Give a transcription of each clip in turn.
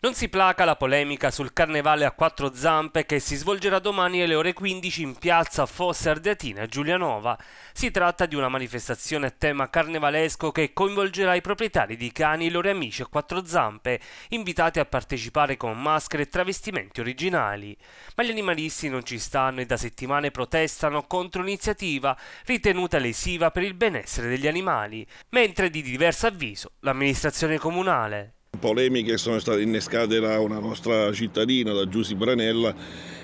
Non si placa la polemica sul carnevale a quattro zampe che si svolgerà domani alle ore 15 in piazza Fosse Ardeatina a Giulianova. Si tratta di una manifestazione a tema carnevalesco che coinvolgerà i proprietari di cani e i loro amici a quattro zampe, invitati a partecipare con maschere e travestimenti originali. Ma gli animalisti non ci stanno e da settimane protestano contro un'iniziativa ritenuta lesiva per il benessere degli animali, mentre di diverso avviso l'amministrazione comunale. Polemiche sono state innescate da una nostra cittadina, da Giussi Branella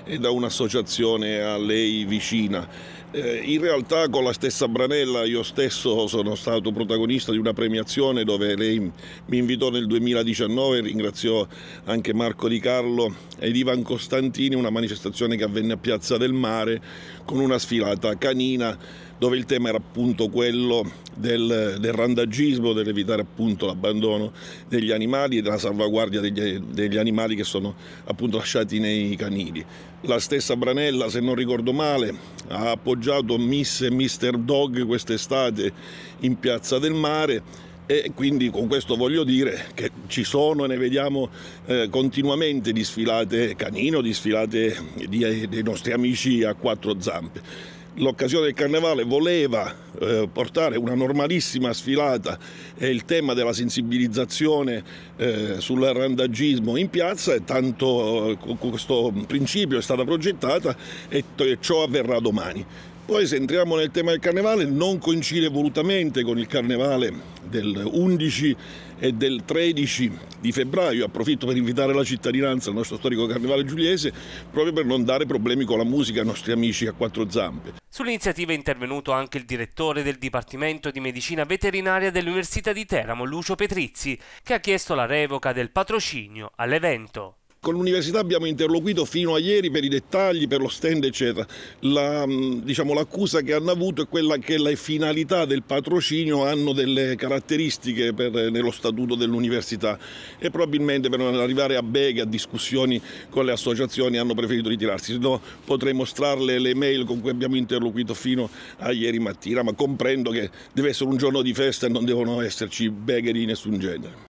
e da un'associazione a lei vicina. Eh, in realtà con la stessa Branella io stesso sono stato protagonista di una premiazione dove lei mi invitò nel 2019, ringraziò anche Marco Di Carlo ed Ivan Costantini, una manifestazione che avvenne a Piazza del Mare con una sfilata canina dove il tema era appunto quello del, del randagismo, dell'evitare appunto l'abbandono degli animali e della salvaguardia degli, degli, animali che sono appunto lasciati nei canili. La stessa Branella, se non ricordo male, ha appoggiato Miss e Mr. Dog quest'estate in Piazza del Mare e quindi con questo voglio dire che ci sono e ne vediamo eh, continuamente di sfilate canino, di sfilate di, dei nostri amici a quattro zampe l'occasione del carnevale voleva eh, portare una normalissima sfilata e il tema della sensibilizzazione eh, randagismo in piazza e tanto eh, questo principio è stata progettata e, e ciò avverrà domani. Poi se entriamo nel tema del carnevale non coincide volutamente con il carnevale del 11 e del 13 di febbraio. Approfitto per invitare la cittadinanza al nostro storico carnevale giuliese proprio per non dare problemi con la musica ai nostri amici a quattro zampe. Sull'iniziativa è intervenuto anche il direttore del Dipartimento di Medicina Veterinaria dell'Università di Teramo, Lucio Petrizzi, che ha chiesto la revoca del patrocinio all'evento. Con l'università abbiamo interloquito fino a ieri per i dettagli, per lo stand eccetera. La, mm, diciamo, l'accusa che hanno avuto è quella che le finalità del patrocinio hanno delle caratteristiche per, eh, nello statuto dell'università e probabilmente per non arrivare a beghe, a discussioni con le associazioni hanno preferito ritirarsi, se no potrei mostrarle le mail con cui abbiamo interloquito fino a ieri mattina, ma comprendo che deve essere un giorno di festa e non devono esserci beghe di nessun genere.